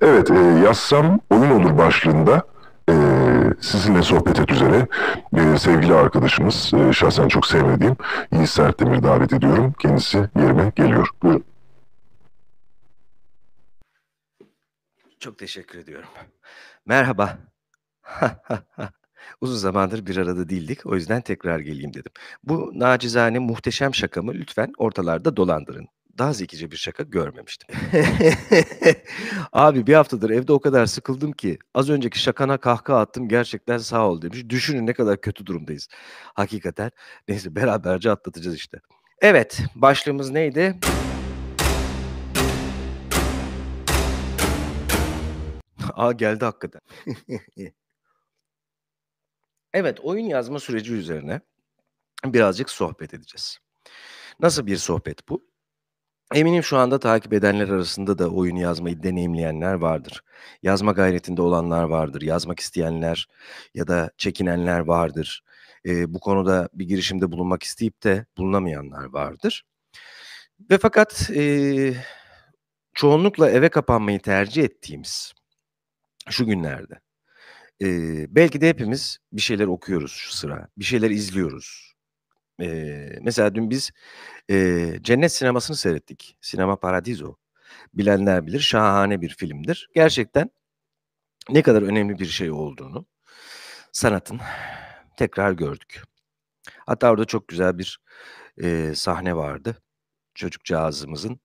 Evet, e, yazsam oyun olur başlığında e, sizinle sohbet et üzere e, sevgili arkadaşımız, e, şahsen çok sevmediğim Yiğit Sertdemir davet ediyorum. Kendisi yerime geliyor. Buyurun. Çok teşekkür ediyorum. Merhaba. Uzun zamandır bir arada değildik. O yüzden tekrar geleyim dedim. Bu nacizane muhteşem şakamı lütfen ortalarda dolandırın. Daha zekice bir şaka görmemiştim. Abi bir haftadır evde o kadar sıkıldım ki az önceki şakana kahkaha attım gerçekten sağ ol demiş. Düşünün ne kadar kötü durumdayız. Hakikaten neyse beraberce atlatacağız işte. Evet başlığımız neydi? Aa geldi hakikaten. Evet, oyun yazma süreci üzerine birazcık sohbet edeceğiz. Nasıl bir sohbet bu? Eminim şu anda takip edenler arasında da oyun yazmayı deneyimleyenler vardır. Yazma gayretinde olanlar vardır, yazmak isteyenler ya da çekinenler vardır. E, bu konuda bir girişimde bulunmak isteyip de bulunamayanlar vardır. Ve fakat e, çoğunlukla eve kapanmayı tercih ettiğimiz şu günlerde ee, belki de hepimiz bir şeyler okuyoruz şu sıra. Bir şeyler izliyoruz. Ee, mesela dün biz e, Cennet Sineması'nı seyrettik. Sinema Paradiso. Bilenler bilir şahane bir filmdir. Gerçekten ne kadar önemli bir şey olduğunu sanatın tekrar gördük. Hatta orada çok güzel bir e, sahne vardı. Çocukcağızımızın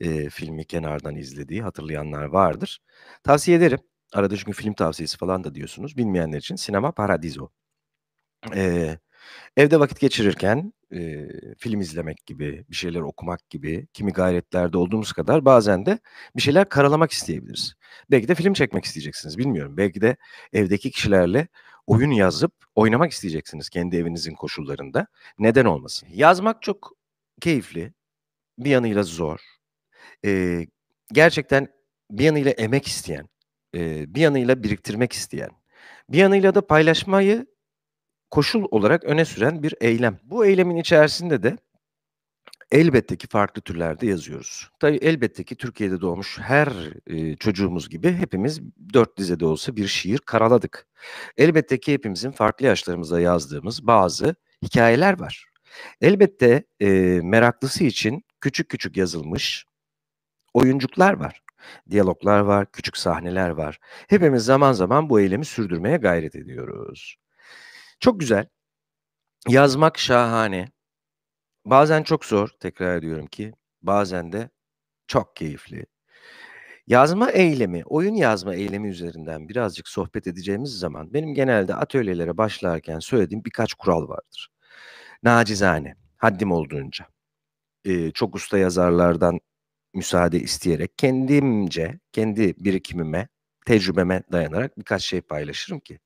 e, filmi kenardan izlediği hatırlayanlar vardır. Tavsiye ederim. Arada çünkü film tavsiyesi falan da diyorsunuz. Bilmeyenler için Sinema Paradiso. Ee, evde vakit geçirirken e, film izlemek gibi, bir şeyler okumak gibi, kimi gayretlerde olduğumuz kadar bazen de bir şeyler karalamak isteyebiliriz. Belki de film çekmek isteyeceksiniz, bilmiyorum. Belki de evdeki kişilerle oyun yazıp oynamak isteyeceksiniz kendi evinizin koşullarında. Neden olmasın? Yazmak çok keyifli, bir yanıyla zor. Ee, gerçekten bir yanıyla emek isteyen, e, bir yanıyla biriktirmek isteyen, bir yanıyla da paylaşmayı koşul olarak öne süren bir eylem. Bu eylemin içerisinde de elbette ki farklı türlerde yazıyoruz. Tabii elbette ki Türkiye'de doğmuş her e, çocuğumuz gibi hepimiz dört dizede olsa bir şiir karaladık. Elbette ki hepimizin farklı yaşlarımızda yazdığımız bazı hikayeler var. Elbette e, meraklısı için küçük küçük yazılmış oyuncuklar var. Diyaloglar var, küçük sahneler var. Hepimiz zaman zaman bu eylemi sürdürmeye gayret ediyoruz. Çok güzel. Yazmak şahane. Bazen çok zor, tekrar ediyorum ki, bazen de çok keyifli. Yazma eylemi, oyun yazma eylemi üzerinden birazcık sohbet edeceğimiz zaman benim genelde atölyelere başlarken söylediğim birkaç kural vardır. Nacizane, haddim olduğunca. Ee, çok usta yazarlardan müsaade isteyerek kendimce, kendi birikimime, tecrübeme dayanarak birkaç şey paylaşırım ki.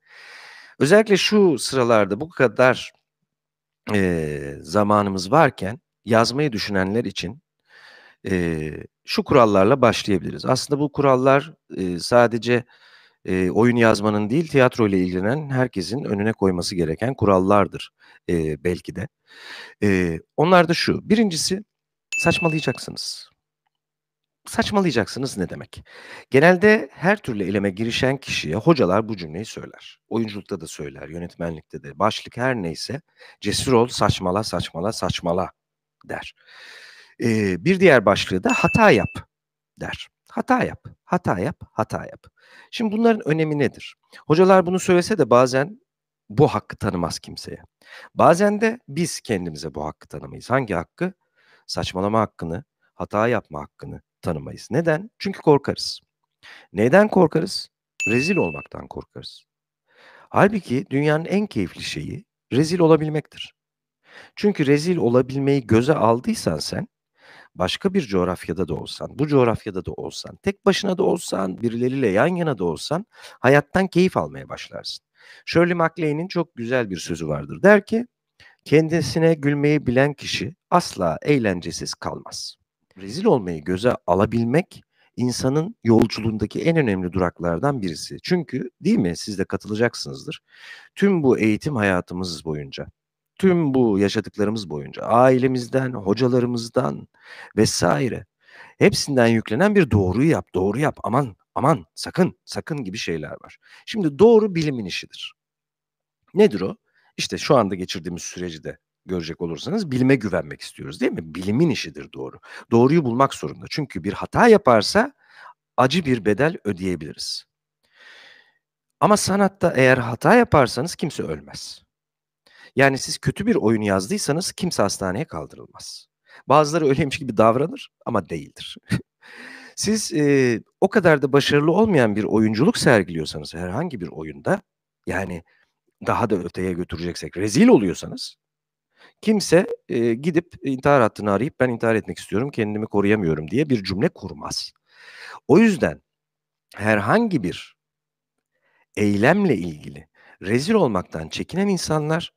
Özellikle şu sıralarda bu kadar e, zamanımız varken yazmayı düşünenler için e, şu kurallarla başlayabiliriz. Aslında bu kurallar e, sadece e, oyun yazmanın değil tiyatro ile ilgilenen herkesin önüne koyması gereken kurallardır e, belki de. E, onlar da şu. Birincisi saçmalayacaksınız saçmalayacaksınız ne demek? Genelde her türlü eleme girişen kişiye hocalar bu cümleyi söyler. Oyunculukta da söyler, yönetmenlikte de. Başlık her neyse cesur ol, saçmala, saçmala, saçmala der. Ee, bir diğer başlığı da hata yap der. Hata yap, hata yap, hata yap. Şimdi bunların önemi nedir? Hocalar bunu söylese de bazen bu hakkı tanımaz kimseye. Bazen de biz kendimize bu hakkı tanımayız. Hangi hakkı? Saçmalama hakkını, hata yapma hakkını, tanımayız. Neden? Çünkü korkarız. Neden korkarız? Rezil olmaktan korkarız. Halbuki dünyanın en keyifli şeyi rezil olabilmektir. Çünkü rezil olabilmeyi göze aldıysan sen başka bir coğrafyada da olsan, bu coğrafyada da olsan, tek başına da olsan, birileriyle yan yana da olsan hayattan keyif almaya başlarsın. Shirley MacLaine'in çok güzel bir sözü vardır. Der ki kendisine gülmeyi bilen kişi asla eğlencesiz kalmaz rezil olmayı göze alabilmek insanın yolculuğundaki en önemli duraklardan birisi. Çünkü değil mi siz de katılacaksınızdır. Tüm bu eğitim hayatımız boyunca, tüm bu yaşadıklarımız boyunca ailemizden, hocalarımızdan vesaire hepsinden yüklenen bir doğruyu yap, doğru yap, aman aman sakın sakın gibi şeyler var. Şimdi doğru bilimin işidir. Nedir o? İşte şu anda geçirdiğimiz süreci de görecek olursanız bilime güvenmek istiyoruz değil mi? Bilimin işidir doğru. Doğruyu bulmak zorunda. Çünkü bir hata yaparsa acı bir bedel ödeyebiliriz. Ama sanatta eğer hata yaparsanız kimse ölmez. Yani siz kötü bir oyun yazdıysanız kimse hastaneye kaldırılmaz. Bazıları öyleymiş gibi davranır ama değildir. siz e, o kadar da başarılı olmayan bir oyunculuk sergiliyorsanız herhangi bir oyunda yani daha da öteye götüreceksek rezil oluyorsanız kimse e, gidip intihar hattını arayıp ben intihar etmek istiyorum kendimi koruyamıyorum diye bir cümle kurmaz. O yüzden herhangi bir eylemle ilgili rezil olmaktan çekinen insanlar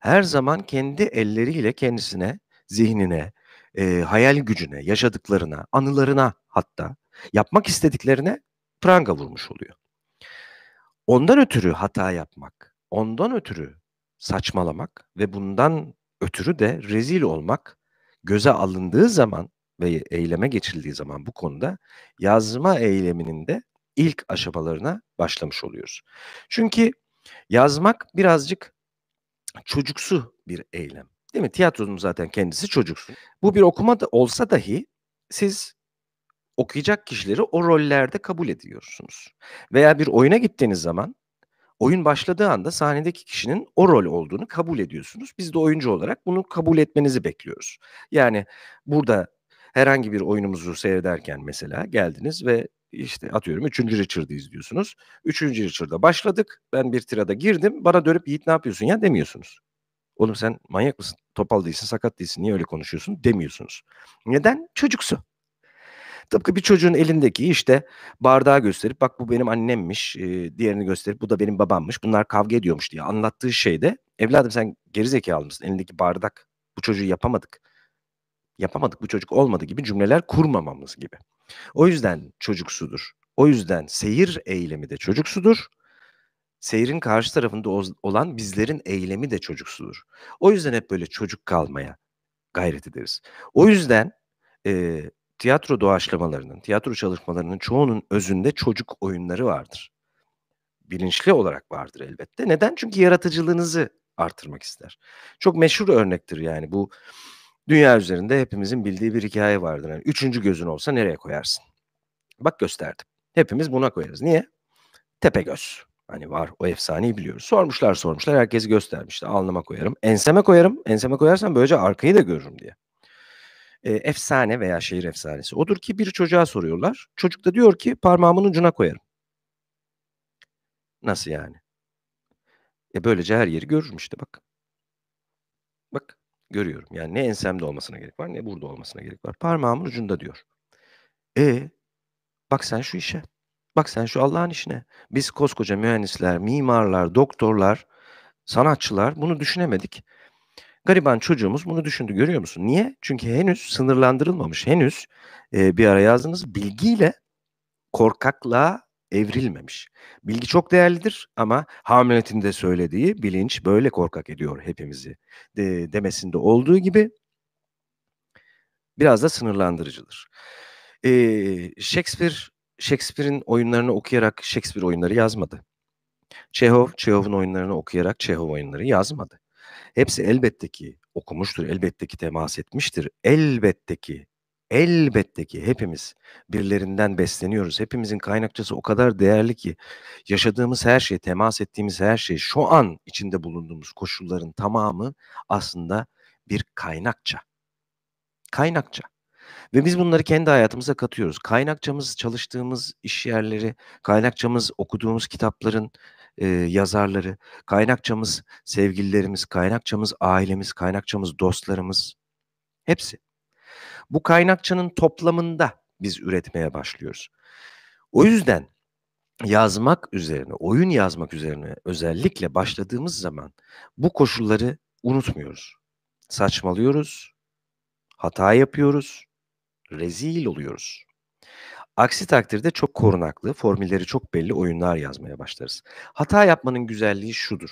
her zaman kendi elleriyle kendisine, zihnine, e, hayal gücüne, yaşadıklarına, anılarına hatta yapmak istediklerine pranga vurmuş oluyor. Ondan ötürü hata yapmak, ondan ötürü saçmalamak ve bundan ötürü de rezil olmak göze alındığı zaman ve eyleme geçildiği zaman bu konuda yazma eyleminin de ilk aşamalarına başlamış oluyoruz. Çünkü yazmak birazcık çocuksu bir eylem. Değil mi? Tiyatronun zaten kendisi çocuksu. Bu bir okuma da olsa dahi siz okuyacak kişileri o rollerde kabul ediyorsunuz. Veya bir oyuna gittiğiniz zaman oyun başladığı anda sahnedeki kişinin o rol olduğunu kabul ediyorsunuz. Biz de oyuncu olarak bunu kabul etmenizi bekliyoruz. Yani burada herhangi bir oyunumuzu seyrederken mesela geldiniz ve işte atıyorum 3. Richard'ı izliyorsunuz. 3. Richard'a başladık. Ben bir tirada girdim. Bana dönüp Yiğit ne yapıyorsun ya demiyorsunuz. Oğlum sen manyak mısın? Topal değilsin, sakat değilsin. Niye öyle konuşuyorsun? Demiyorsunuz. Neden? Çocuksu. Tıpkı bir çocuğun elindeki işte bardağı gösterip bak bu benim annemmiş, e, diğerini gösterip bu da benim babammış, bunlar kavga ediyormuş diye anlattığı şeyde evladım sen gerizekalı mısın? Elindeki bardak bu çocuğu yapamadık. Yapamadık bu çocuk olmadı gibi cümleler kurmamamız gibi. O yüzden çocuksudur. O yüzden seyir eylemi de çocuksudur Seyirin karşı tarafında olan bizlerin eylemi de çocuksudur. O yüzden hep böyle çocuk kalmaya gayret ederiz. O yüzden e, tiyatro doğaçlamalarının, tiyatro çalışmalarının çoğunun özünde çocuk oyunları vardır. Bilinçli olarak vardır elbette. Neden? Çünkü yaratıcılığınızı artırmak ister. Çok meşhur örnektir yani bu dünya üzerinde hepimizin bildiği bir hikaye vardır. Yani üçüncü gözün olsa nereye koyarsın? Bak gösterdim. Hepimiz buna koyarız. Niye? Tepe göz. Hani var o efsaneyi biliyoruz. Sormuşlar sormuşlar Herkesi göstermişti. Alnıma koyarım. Enseme koyarım. Enseme koyarsam böylece arkayı da görürüm diye e, efsane veya şehir efsanesi odur ki bir çocuğa soruyorlar. Çocuk da diyor ki parmağımın ucuna koyarım. Nasıl yani? E böylece her yeri görürüm işte bak. Bak görüyorum. Yani ne ensemde olmasına gerek var ne burada olmasına gerek var. Parmağımın ucunda diyor. E bak sen şu işe. Bak sen şu Allah'ın işine. Biz koskoca mühendisler, mimarlar, doktorlar, sanatçılar bunu düşünemedik. Gariban çocuğumuz bunu düşündü görüyor musun? Niye? Çünkü henüz sınırlandırılmamış, henüz e, bir ara yazdınız bilgiyle korkaklığa evrilmemiş. Bilgi çok değerlidir ama Hamlet'in de söylediği bilinç böyle korkak ediyor hepimizi de, demesinde olduğu gibi biraz da sınırlandırıcıdır. Ee, Shakespeare Shakespeare'in oyunlarını okuyarak Shakespeare oyunları yazmadı. Çehov, Çehov'un oyunlarını okuyarak Çehov oyunları yazmadı. Hepsi elbette ki okumuştur, elbette ki temas etmiştir. Elbette ki, elbette ki hepimiz birilerinden besleniyoruz. Hepimizin kaynakçası o kadar değerli ki yaşadığımız her şey, temas ettiğimiz her şey, şu an içinde bulunduğumuz koşulların tamamı aslında bir kaynakça. Kaynakça. Ve biz bunları kendi hayatımıza katıyoruz. Kaynakçamız çalıştığımız iş yerleri, kaynakçamız okuduğumuz kitapların e, yazarları, kaynakçamız sevgililerimiz, kaynakçamız ailemiz, kaynakçamız dostlarımız hepsi. Bu kaynakçanın toplamında biz üretmeye başlıyoruz. O yüzden yazmak üzerine, oyun yazmak üzerine özellikle başladığımız zaman bu koşulları unutmuyoruz. Saçmalıyoruz, hata yapıyoruz, rezil oluyoruz. Aksi takdirde çok korunaklı, formülleri çok belli oyunlar yazmaya başlarız. Hata yapmanın güzelliği şudur.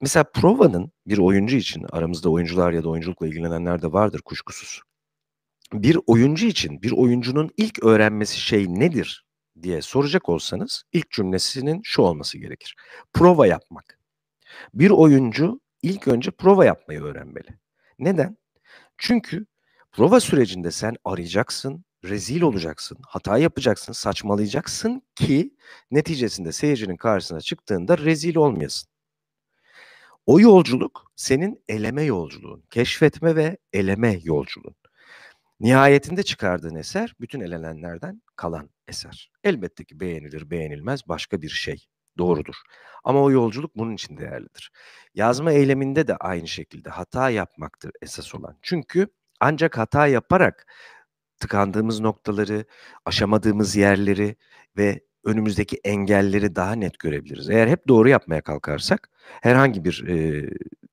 Mesela provanın bir oyuncu için, aramızda oyuncular ya da oyunculukla ilgilenenler de vardır kuşkusuz. Bir oyuncu için, bir oyuncunun ilk öğrenmesi şey nedir diye soracak olsanız ilk cümlesinin şu olması gerekir. Prova yapmak. Bir oyuncu ilk önce prova yapmayı öğrenmeli. Neden? Çünkü prova sürecinde sen arayacaksın, rezil olacaksın, hata yapacaksın, saçmalayacaksın ki neticesinde seyircinin karşısına çıktığında rezil olmayasın. O yolculuk senin eleme yolculuğun, keşfetme ve eleme yolculuğun. Nihayetinde çıkardığın eser bütün elenenlerden kalan eser. Elbette ki beğenilir beğenilmez başka bir şey. Doğrudur. Ama o yolculuk bunun için değerlidir. Yazma eyleminde de aynı şekilde hata yapmaktır esas olan. Çünkü ancak hata yaparak tıkandığımız noktaları, aşamadığımız yerleri ve önümüzdeki engelleri daha net görebiliriz. Eğer hep doğru yapmaya kalkarsak, herhangi bir e,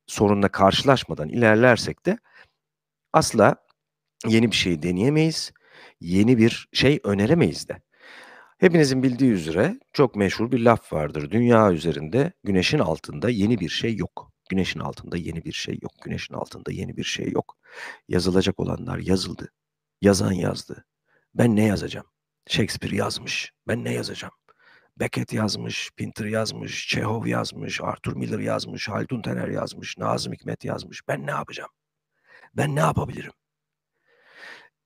sorunla karşılaşmadan ilerlersek de asla yeni bir şey deneyemeyiz, yeni bir şey öneremeyiz de. Hepinizin bildiği üzere çok meşhur bir laf vardır. Dünya üzerinde güneşin altında yeni bir şey yok. Güneşin altında yeni bir şey yok. Güneşin altında yeni bir şey yok. Yazılacak olanlar yazıldı. Yazan yazdı. Ben ne yazacağım? Shakespeare yazmış. Ben ne yazacağım? Beckett yazmış, Pinter yazmış, Chekhov yazmış, Arthur Miller yazmış, Haldun Tener yazmış, Nazım Hikmet yazmış. Ben ne yapacağım? Ben ne yapabilirim?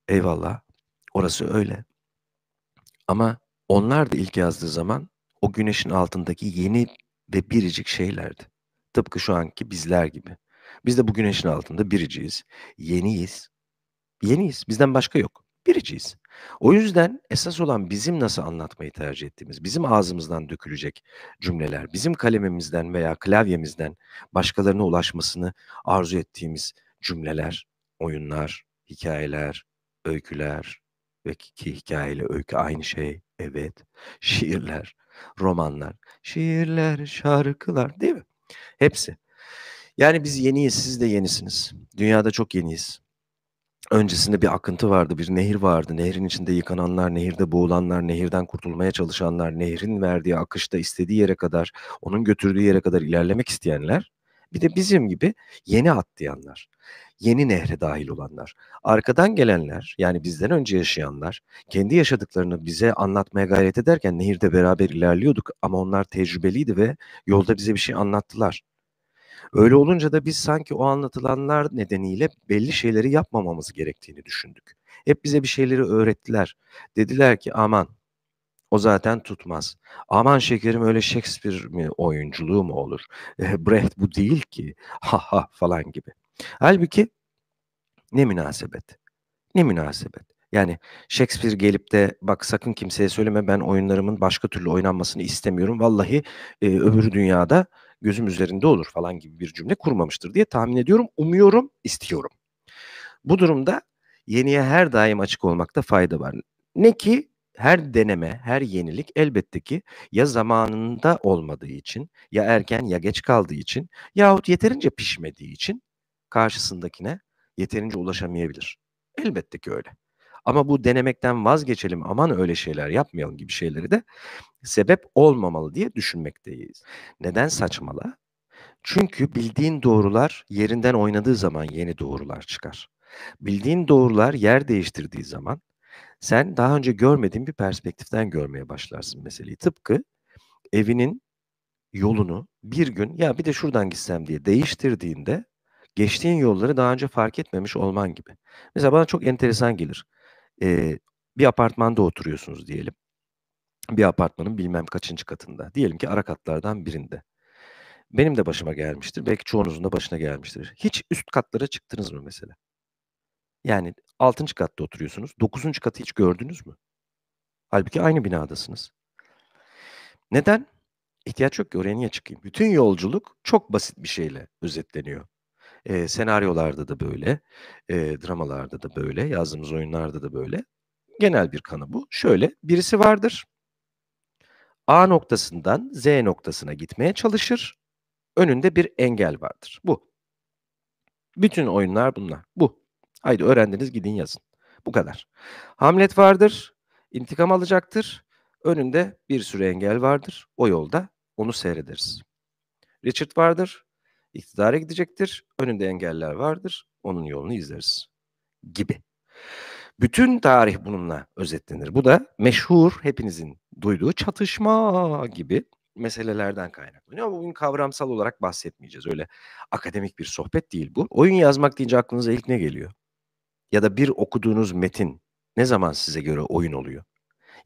Eyvallah. Orası öyle. Ama onlar da ilk yazdığı zaman o güneşin altındaki yeni ve biricik şeylerdi. Tıpkı şu anki bizler gibi. Biz de bu güneşin altında biriciyiz, yeniyiz yeniyiz. Bizden başka yok. Biriciyiz. O yüzden esas olan bizim nasıl anlatmayı tercih ettiğimiz, bizim ağzımızdan dökülecek cümleler, bizim kalemimizden veya klavyemizden başkalarına ulaşmasını arzu ettiğimiz cümleler, oyunlar, hikayeler, öyküler ve ki hikayeyle öykü aynı şey. Evet. Şiirler, romanlar, şiirler, şarkılar değil mi? Hepsi. Yani biz yeniyiz, siz de yenisiniz. Dünyada çok yeniyiz öncesinde bir akıntı vardı, bir nehir vardı. Nehrin içinde yıkananlar, nehirde boğulanlar, nehirden kurtulmaya çalışanlar, nehrin verdiği akışta istediği yere kadar, onun götürdüğü yere kadar ilerlemek isteyenler. Bir de bizim gibi yeni atlayanlar, yeni nehre dahil olanlar, arkadan gelenler yani bizden önce yaşayanlar kendi yaşadıklarını bize anlatmaya gayret ederken nehirde beraber ilerliyorduk ama onlar tecrübeliydi ve yolda bize bir şey anlattılar. Öyle olunca da biz sanki o anlatılanlar nedeniyle belli şeyleri yapmamamız gerektiğini düşündük. Hep bize bir şeyleri öğrettiler. Dediler ki aman o zaten tutmaz. Aman şekerim öyle Shakespeare mi oyunculuğu mu olur? E, eh, Brecht bu değil ki. Ha ha falan gibi. Halbuki ne münasebet. Ne münasebet. Yani Shakespeare gelip de bak sakın kimseye söyleme ben oyunlarımın başka türlü oynanmasını istemiyorum. Vallahi e, öbür dünyada gözüm üzerinde olur falan gibi bir cümle kurmamıştır diye tahmin ediyorum. Umuyorum, istiyorum. Bu durumda yeniye her daim açık olmakta fayda var. Ne ki her deneme, her yenilik elbette ki ya zamanında olmadığı için, ya erken ya geç kaldığı için yahut yeterince pişmediği için karşısındakine yeterince ulaşamayabilir. Elbette ki öyle. Ama bu denemekten vazgeçelim aman öyle şeyler yapmayalım gibi şeyleri de sebep olmamalı diye düşünmekteyiz. Neden saçmala? Çünkü bildiğin doğrular yerinden oynadığı zaman yeni doğrular çıkar. Bildiğin doğrular yer değiştirdiği zaman sen daha önce görmediğin bir perspektiften görmeye başlarsın meseleyi. Tıpkı evinin yolunu bir gün ya bir de şuradan gitsem diye değiştirdiğinde geçtiğin yolları daha önce fark etmemiş olman gibi. Mesela bana çok enteresan gelir e, bir apartmanda oturuyorsunuz diyelim. Bir apartmanın bilmem kaçıncı katında. Diyelim ki ara katlardan birinde. Benim de başıma gelmiştir. Belki çoğunuzun da başına gelmiştir. Hiç üst katlara çıktınız mı mesela? Yani 6. katta oturuyorsunuz. Dokuzuncu katı hiç gördünüz mü? Halbuki aynı binadasınız. Neden? İhtiyaç yok ki oraya niye çıkayım? Bütün yolculuk çok basit bir şeyle özetleniyor. E, senaryolarda da böyle, e, dramalarda da böyle, yazdığımız oyunlarda da böyle. Genel bir kanı bu. Şöyle, birisi vardır. A noktasından Z noktasına gitmeye çalışır. Önünde bir engel vardır. Bu. Bütün oyunlar bunlar. Bu. Haydi öğrendiniz gidin yazın. Bu kadar. Hamlet vardır. İntikam alacaktır. Önünde bir sürü engel vardır. O yolda onu seyrederiz. Richard vardır iktidara gidecektir. Önünde engeller vardır. Onun yolunu izleriz gibi. Bütün tarih bununla özetlenir. Bu da meşhur hepinizin duyduğu çatışma gibi meselelerden kaynaklanıyor. Ama bugün kavramsal olarak bahsetmeyeceğiz. Öyle akademik bir sohbet değil bu. Oyun yazmak deyince aklınıza ilk ne geliyor? Ya da bir okuduğunuz metin ne zaman size göre oyun oluyor?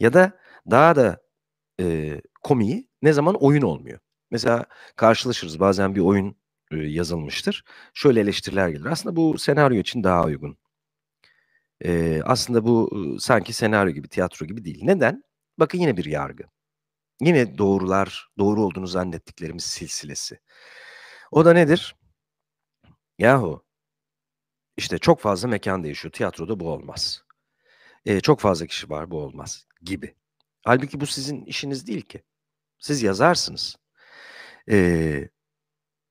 Ya da daha da e, komiği ne zaman oyun olmuyor? Mesela karşılaşırız bazen bir oyun e, yazılmıştır. Şöyle eleştiriler gelir. Aslında bu senaryo için daha uygun. E, aslında bu e, sanki senaryo gibi, tiyatro gibi değil. Neden? Bakın yine bir yargı. Yine doğrular, doğru olduğunu zannettiklerimiz silsilesi. O da nedir? Yahu işte çok fazla mekan değişiyor. Tiyatroda bu olmaz. E, çok fazla kişi var bu olmaz gibi. Halbuki bu sizin işiniz değil ki. Siz yazarsınız. E,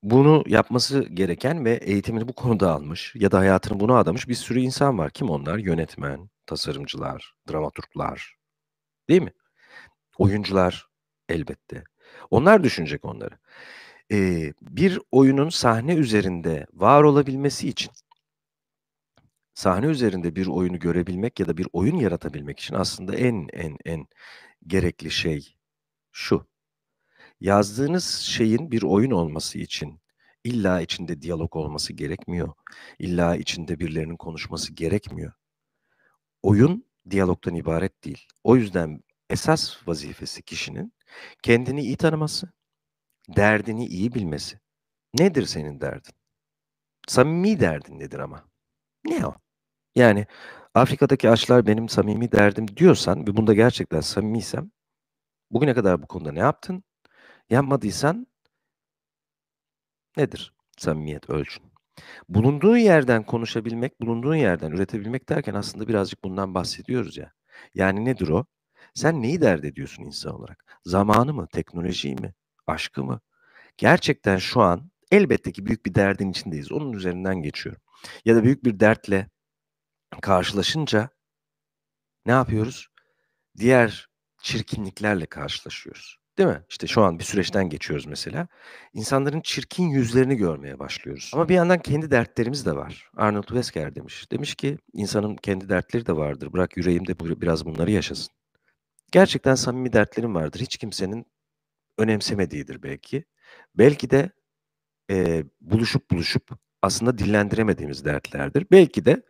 bunu yapması gereken ve eğitimini bu konuda almış ya da hayatını buna adamış bir sürü insan var. Kim onlar? Yönetmen, tasarımcılar, dramaturglar değil mi? Oyuncular elbette. Onlar düşünecek onları. Ee, bir oyunun sahne üzerinde var olabilmesi için sahne üzerinde bir oyunu görebilmek ya da bir oyun yaratabilmek için aslında en en en gerekli şey şu yazdığınız şeyin bir oyun olması için illa içinde diyalog olması gerekmiyor. İlla içinde birilerinin konuşması gerekmiyor. Oyun diyalogtan ibaret değil. O yüzden esas vazifesi kişinin kendini iyi tanıması, derdini iyi bilmesi. Nedir senin derdin? Samimi derdin nedir ama? Ne o? Yani Afrika'daki açlar benim samimi derdim diyorsan ve bunda gerçekten samimiysem bugüne kadar bu konuda ne yaptın? Yapmadıysan nedir samimiyet ölçün? Bulunduğun yerden konuşabilmek, bulunduğun yerden üretebilmek derken aslında birazcık bundan bahsediyoruz ya. Yani nedir o? Sen neyi dert ediyorsun insan olarak? Zamanı mı, teknolojiyi mi, aşkı mı? Gerçekten şu an elbette ki büyük bir derdin içindeyiz. Onun üzerinden geçiyorum. Ya da büyük bir dertle karşılaşınca ne yapıyoruz? Diğer çirkinliklerle karşılaşıyoruz. Değil mi? İşte şu an bir süreçten geçiyoruz mesela. İnsanların çirkin yüzlerini görmeye başlıyoruz. Ama bir yandan kendi dertlerimiz de var. Arnold Wesker demiş. Demiş ki insanın kendi dertleri de vardır. Bırak yüreğimde biraz bunları yaşasın. Gerçekten samimi dertlerim vardır. Hiç kimsenin önemsemediğidir belki. Belki de e, buluşup buluşup aslında dillendiremediğimiz dertlerdir. Belki de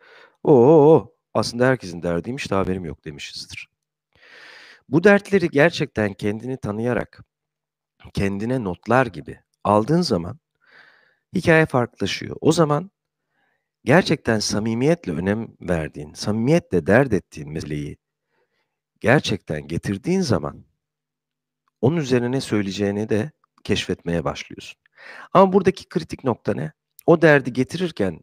o aslında herkesin derdiymiş de haberim yok demişizdir. Bu dertleri gerçekten kendini tanıyarak kendine notlar gibi aldığın zaman hikaye farklılaşıyor. O zaman gerçekten samimiyetle önem verdiğin, samimiyetle dert ettiğin meseleyi gerçekten getirdiğin zaman onun üzerine söyleyeceğini de keşfetmeye başlıyorsun. Ama buradaki kritik nokta ne? O derdi getirirken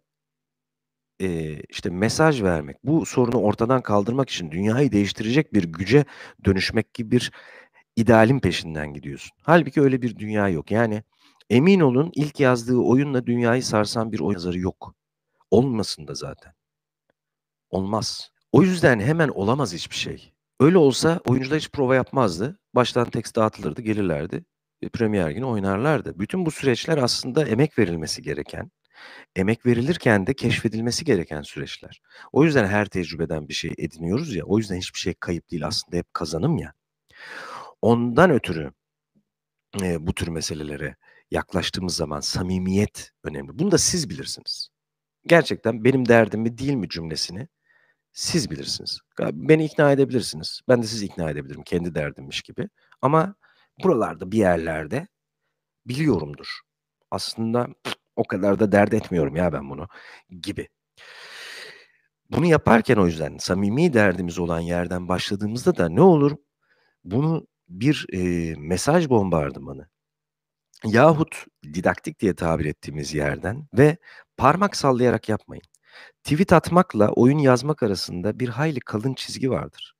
eee, işte, mesaj vermek, bu sorunu ortadan kaldırmak için dünyayı değiştirecek bir güce dönüşmek gibi bir idealin peşinden gidiyorsun. Halbuki öyle bir dünya yok. Yani emin olun ilk yazdığı oyunla dünyayı sarsan bir oyun yazarı yok. Olmasın da zaten. Olmaz. O yüzden hemen olamaz hiçbir şey. Öyle olsa oyuncular hiç prova yapmazdı. Baştan tekst dağıtılırdı, gelirlerdi. E, premier günü oynarlardı. Bütün bu süreçler aslında emek verilmesi gereken Emek verilirken de keşfedilmesi gereken süreçler. O yüzden her tecrübeden bir şey ediniyoruz ya. O yüzden hiçbir şey kayıp değil aslında hep kazanım ya. Ondan ötürü e, bu tür meselelere yaklaştığımız zaman samimiyet önemli. Bunu da siz bilirsiniz. Gerçekten benim derdim mi değil mi cümlesini siz bilirsiniz. Beni ikna edebilirsiniz. Ben de sizi ikna edebilirim kendi derdimmiş gibi. Ama buralarda bir yerlerde biliyorumdur. Aslında o kadar da dert etmiyorum ya ben bunu gibi. Bunu yaparken o yüzden samimi derdimiz olan yerden başladığımızda da ne olur? Bunu bir e, mesaj bombardımanı yahut didaktik diye tabir ettiğimiz yerden ve parmak sallayarak yapmayın. Tweet atmakla oyun yazmak arasında bir hayli kalın çizgi vardır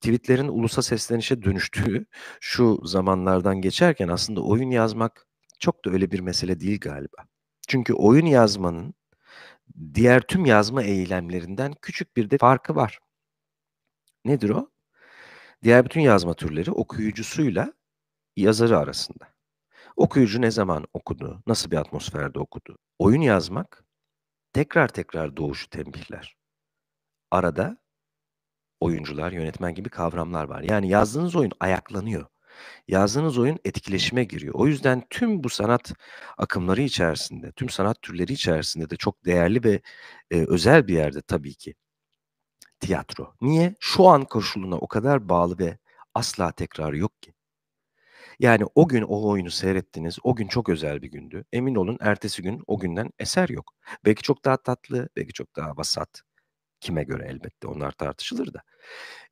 tweetlerin ulusa seslenişe dönüştüğü şu zamanlardan geçerken aslında oyun yazmak çok da öyle bir mesele değil galiba. Çünkü oyun yazmanın diğer tüm yazma eylemlerinden küçük bir de farkı var. Nedir o? Diğer bütün yazma türleri okuyucusuyla yazarı arasında. Okuyucu ne zaman okudu, nasıl bir atmosferde okudu. Oyun yazmak tekrar tekrar doğuşu tembihler. Arada oyuncular, yönetmen gibi kavramlar var. Yani yazdığınız oyun ayaklanıyor. Yazdığınız oyun etkileşime giriyor. O yüzden tüm bu sanat akımları içerisinde, tüm sanat türleri içerisinde de çok değerli ve e, özel bir yerde tabii ki tiyatro. Niye? Şu an koşuluna o kadar bağlı ve asla tekrar yok ki. Yani o gün o oyunu seyrettiniz. O gün çok özel bir gündü. Emin olun ertesi gün o günden eser yok. Belki çok daha tatlı, belki çok daha vasat, Kime göre elbette onlar tartışılır da.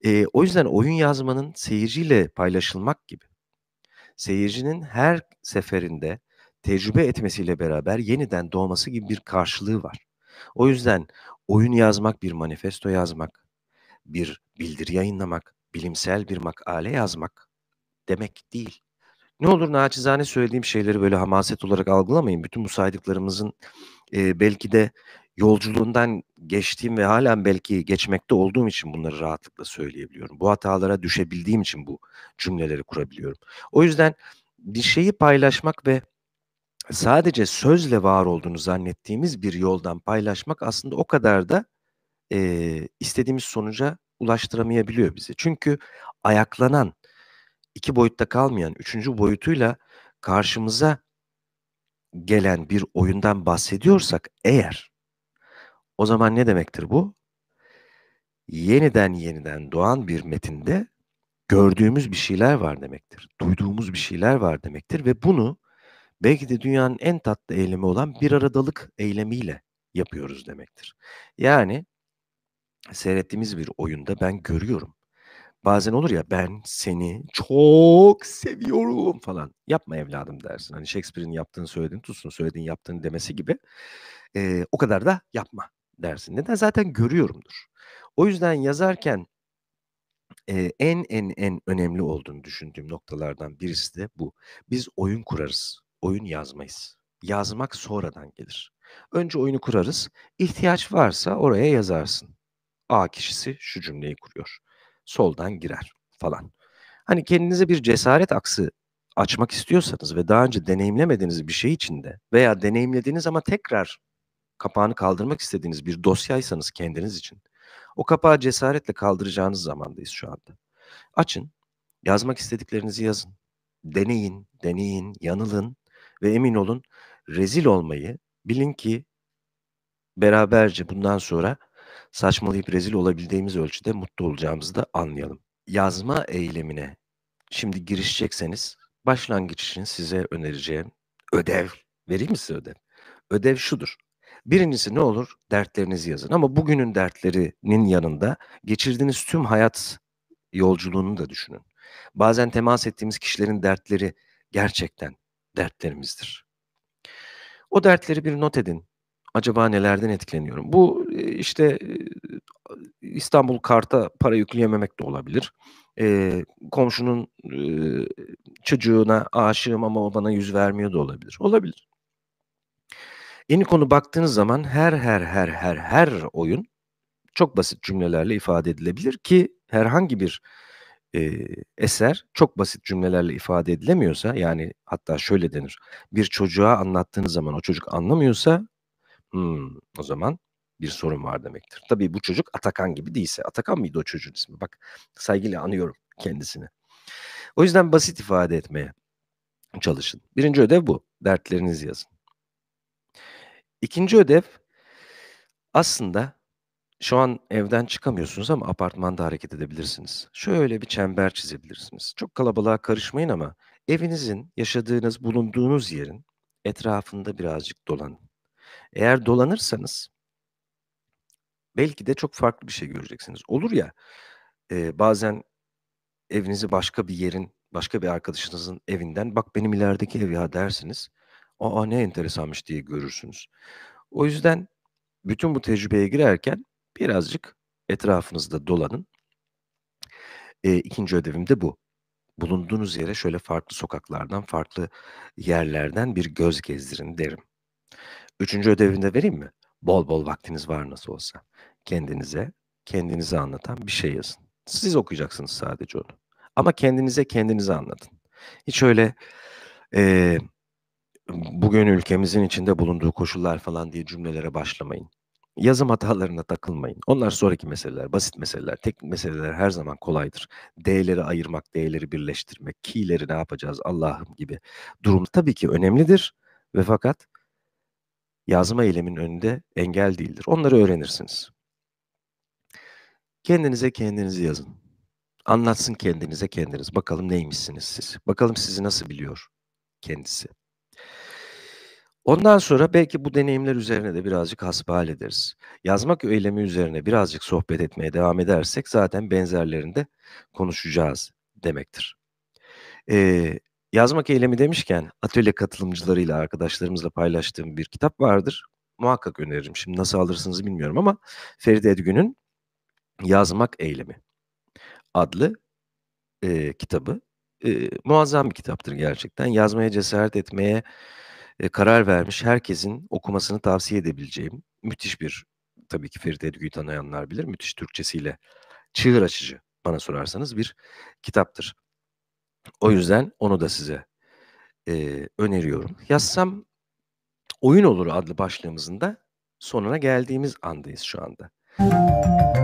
E, o yüzden oyun yazmanın seyirciyle paylaşılmak gibi. Seyircinin her seferinde tecrübe etmesiyle beraber yeniden doğması gibi bir karşılığı var. O yüzden oyun yazmak, bir manifesto yazmak, bir bildiri yayınlamak, bilimsel bir makale yazmak demek değil. Ne olur naçizane söylediğim şeyleri böyle hamaset olarak algılamayın. Bütün bu saydıklarımızın e, belki de yolculuğundan geçtiğim ve halen belki geçmekte olduğum için bunları rahatlıkla söyleyebiliyorum. Bu hatalara düşebildiğim için bu cümleleri kurabiliyorum. O yüzden bir şeyi paylaşmak ve sadece sözle var olduğunu zannettiğimiz bir yoldan paylaşmak aslında o kadar da e, istediğimiz sonuca ulaştıramayabiliyor bizi. Çünkü ayaklanan, iki boyutta kalmayan, üçüncü boyutuyla karşımıza gelen bir oyundan bahsediyorsak eğer o zaman ne demektir bu? Yeniden yeniden doğan bir metinde gördüğümüz bir şeyler var demektir. Duyduğumuz bir şeyler var demektir ve bunu belki de dünyanın en tatlı eylemi olan bir aradalık eylemiyle yapıyoruz demektir. Yani seyrettiğimiz bir oyunda ben görüyorum. Bazen olur ya ben seni çok seviyorum falan. Yapma evladım dersin. Hani Shakespeare'in yaptığını söylediğini tutsun, söylediğini yaptığını demesi gibi. Ee, o kadar da yapma dersin. Neden? Zaten görüyorumdur. O yüzden yazarken e, en en en önemli olduğunu düşündüğüm noktalardan birisi de bu. Biz oyun kurarız, oyun yazmayız. Yazmak sonradan gelir. Önce oyunu kurarız. İhtiyaç varsa oraya yazarsın. A kişisi şu cümleyi kuruyor. Soldan girer falan. Hani kendinize bir cesaret aksı açmak istiyorsanız ve daha önce deneyimlemediğiniz bir şey içinde veya deneyimlediğiniz ama tekrar kapağını kaldırmak istediğiniz bir dosyaysanız kendiniz için o kapağı cesaretle kaldıracağınız zamandayız şu anda. Açın, yazmak istediklerinizi yazın. Deneyin, deneyin, yanılın ve emin olun rezil olmayı bilin ki beraberce bundan sonra saçmalayıp rezil olabildiğimiz ölçüde mutlu olacağımızı da anlayalım. Yazma eylemine şimdi girişecekseniz başlangıç için size önereceğim ödev vereyim mi size ödev? Ödev şudur. Birincisi ne olur? Dertlerinizi yazın. Ama bugünün dertlerinin yanında geçirdiğiniz tüm hayat yolculuğunu da düşünün. Bazen temas ettiğimiz kişilerin dertleri gerçekten dertlerimizdir. O dertleri bir not edin. Acaba nelerden etkileniyorum? Bu e, işte e, İstanbul Kart'a para yükleyememek de olabilir. E, komşunun e, çocuğuna aşığım ama o bana yüz vermiyor da olabilir. Olabilir. Yeni konu baktığınız zaman her her her her her oyun çok basit cümlelerle ifade edilebilir ki herhangi bir e, eser çok basit cümlelerle ifade edilemiyorsa yani hatta şöyle denir. Bir çocuğa anlattığınız zaman o çocuk anlamıyorsa hmm, o zaman bir sorun var demektir. Tabii bu çocuk Atakan gibi değilse. Atakan mıydı o çocuğun ismi? Bak saygıyla anıyorum kendisini. O yüzden basit ifade etmeye çalışın. Birinci ödev bu. Dertlerinizi yazın. İkinci ödev aslında şu an evden çıkamıyorsunuz ama apartmanda hareket edebilirsiniz. Şöyle bir çember çizebilirsiniz. Çok kalabalığa karışmayın ama evinizin, yaşadığınız, bulunduğunuz yerin etrafında birazcık dolanın. Eğer dolanırsanız belki de çok farklı bir şey göreceksiniz. Olur ya e, bazen evinizi başka bir yerin, başka bir arkadaşınızın evinden bak benim ilerideki ev ya dersiniz. Aa ne enteresanmış diye görürsünüz. O yüzden bütün bu tecrübeye girerken birazcık etrafınızda dolanın. E, ikinci ödevim de bu. Bulunduğunuz yere şöyle farklı sokaklardan, farklı yerlerden bir göz gezdirin derim. Üçüncü ödevini de vereyim mi? Bol bol vaktiniz var nasıl olsa. Kendinize, kendinizi anlatan bir şey yazın. Siz okuyacaksınız sadece onu. Ama kendinize kendinizi anlatın. Hiç öyle e, bugün ülkemizin içinde bulunduğu koşullar falan diye cümlelere başlamayın. Yazım hatalarına takılmayın. Onlar sonraki meseleler, basit meseleler. Teknik meseleler her zaman kolaydır. D'leri ayırmak, D'leri birleştirmek, ki'leri ne yapacağız Allah'ım gibi durum tabii ki önemlidir ve fakat yazma eylemin önünde engel değildir. Onları öğrenirsiniz. Kendinize kendinizi yazın. Anlatsın kendinize kendiniz. Bakalım neymişsiniz siz. Bakalım sizi nasıl biliyor kendisi. Ondan sonra belki bu deneyimler üzerine de birazcık hasbihal ederiz. Yazmak eylemi üzerine birazcık sohbet etmeye devam edersek zaten benzerlerinde konuşacağız demektir. Ee, yazmak eylemi demişken atölye katılımcılarıyla arkadaşlarımızla paylaştığım bir kitap vardır. Muhakkak öneririm. Şimdi nasıl alırsınız bilmiyorum ama Feride Edgün'ün Yazmak Eylemi adlı e, kitabı. E, muazzam bir kitaptır gerçekten. Yazmaya cesaret etmeye e, karar vermiş herkesin okumasını tavsiye edebileceğim müthiş bir tabii ki Ferit Edgü'yü tanıyanlar bilir. Müthiş Türkçesiyle çığır açıcı bana sorarsanız bir kitaptır. O yüzden onu da size e, öneriyorum. Yazsam Oyun Olur adlı başlığımızın da sonuna geldiğimiz andayız şu anda. Müzik